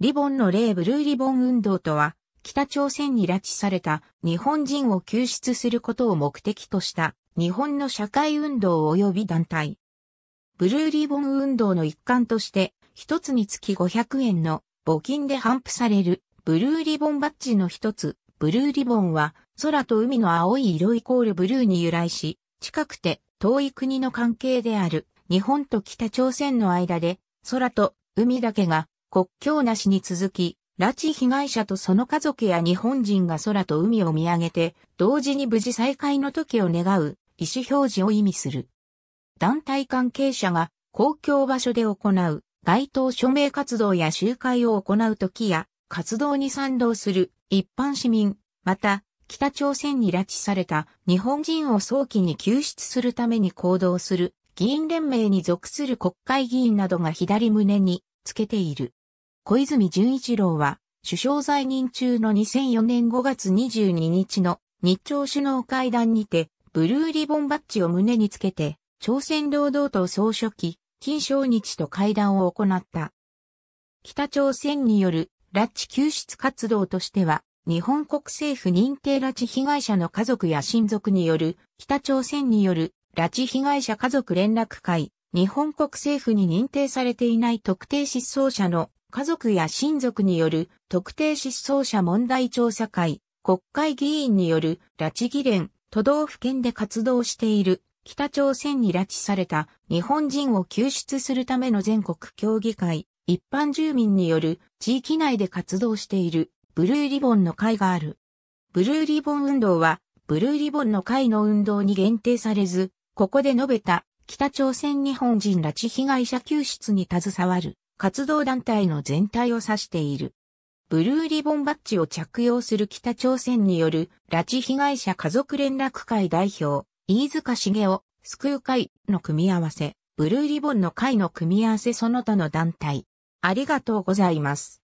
リボンの例ブルーリボン運動とは、北朝鮮に拉致された日本人を救出することを目的とした日本の社会運動及び団体。ブルーリボン運動の一環として、一つにつき500円の募金で頒布されるブルーリボンバッジの一つ、ブルーリボンは空と海の青い色イコールブルーに由来し、近くて遠い国の関係である日本と北朝鮮の間で空と海だけが国境なしに続き、拉致被害者とその家族や日本人が空と海を見上げて、同時に無事再会の時を願う意思表示を意味する。団体関係者が公共場所で行う街頭署名活動や集会を行う時や活動に賛同する一般市民、また北朝鮮に拉致された日本人を早期に救出するために行動する議員連盟に属する国会議員などが左胸につけている。小泉純一郎は、首相在任中の2004年5月22日の日朝首脳会談にて、ブルーリボンバッジを胸につけて、朝鮮労働党総書記、金正日と会談を行った。北朝鮮による拉致救出活動としては、日本国政府認定拉致被害者の家族や親族による、北朝鮮による拉致被害者家族連絡会、日本国政府に認定されていない特定失踪者の家族や親族による特定失踪者問題調査会、国会議員による拉致議連、都道府県で活動している北朝鮮に拉致された日本人を救出するための全国協議会、一般住民による地域内で活動しているブルーリボンの会がある。ブルーリボン運動はブルーリボンの会の運動に限定されず、ここで述べた北朝鮮日本人拉致被害者救出に携わる活動団体の全体を指している。ブルーリボンバッジを着用する北朝鮮による拉致被害者家族連絡会代表、飯塚茂雄、救う会の組み合わせ、ブルーリボンの会の組み合わせその他の団体。ありがとうございます。